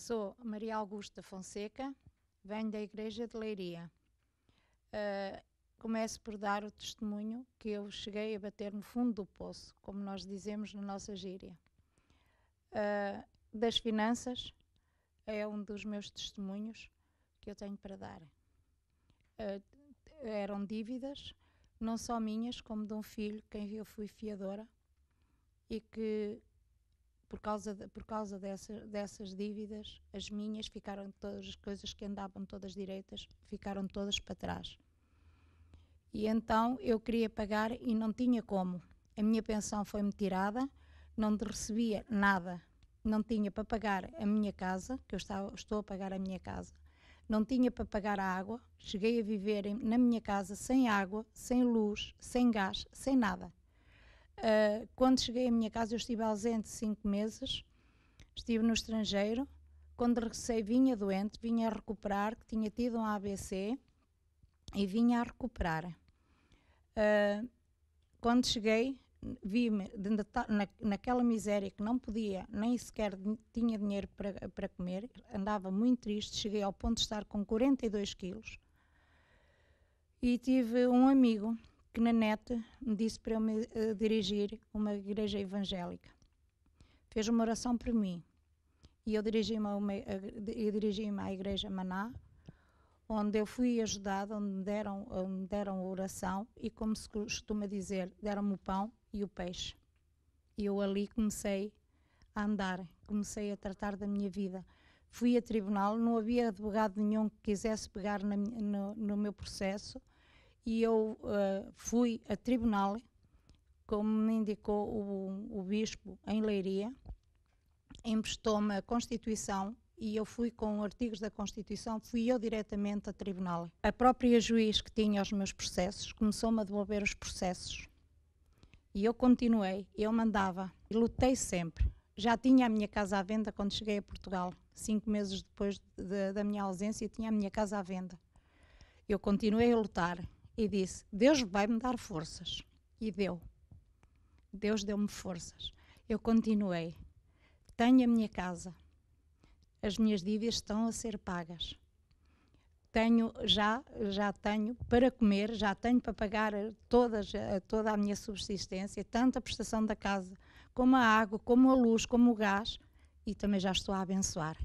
Sou Maria Augusta Fonseca, venho da Igreja de Leiria. Uh, começo por dar o testemunho que eu cheguei a bater no fundo do poço, como nós dizemos na nossa gíria. Uh, das finanças é um dos meus testemunhos que eu tenho para dar. Uh, eram dívidas, não só minhas, como de um filho, quem eu fui fiadora, e que por causa, de, por causa dessa, dessas dívidas, as minhas ficaram todas, as coisas que andavam todas direitas, ficaram todas para trás. E então eu queria pagar e não tinha como. A minha pensão foi-me tirada, não recebia nada. Não tinha para pagar a minha casa, que eu estava, estou a pagar a minha casa. Não tinha para pagar a água. Cheguei a viver na minha casa sem água, sem luz, sem gás, sem nada. Uh, quando cheguei à minha casa, eu estive ausente cinco meses, estive no estrangeiro. Quando regressei, vinha doente, vinha a recuperar, que tinha tido um ABC e vinha a recuperar. Uh, quando cheguei, vi-me naquela miséria que não podia, nem sequer tinha dinheiro para comer, andava muito triste, cheguei ao ponto de estar com 42 quilos e tive um amigo que na net me disse para eu me uh, dirigir a uma igreja evangélica. Fez uma oração por mim e eu dirigi-me dirigi à igreja Maná, onde eu fui ajudada, onde me deram, onde deram a oração e, como se costuma dizer, deram-me o pão e o peixe. E eu ali comecei a andar, comecei a tratar da minha vida. Fui a tribunal, não havia advogado nenhum que quisesse pegar na, no, no meu processo, e eu uh, fui a tribunal, como me indicou o, o bispo em Leiria, emprestou-me a Constituição e eu fui com artigos da Constituição, fui eu diretamente a tribunal. A própria juiz que tinha os meus processos começou-me a devolver os processos. E eu continuei, eu mandava, e lutei sempre. Já tinha a minha casa à venda quando cheguei a Portugal, cinco meses depois de, de, da minha ausência, tinha a minha casa à venda. Eu continuei a lutar e disse: Deus vai-me dar forças. E deu. Deus deu-me forças. Eu continuei. Tenho a minha casa. As minhas dívidas estão a ser pagas. Tenho já já tenho para comer, já tenho para pagar todas, toda a minha subsistência, tanto a prestação da casa, como a água, como a luz, como o gás, e também já estou a abençoar.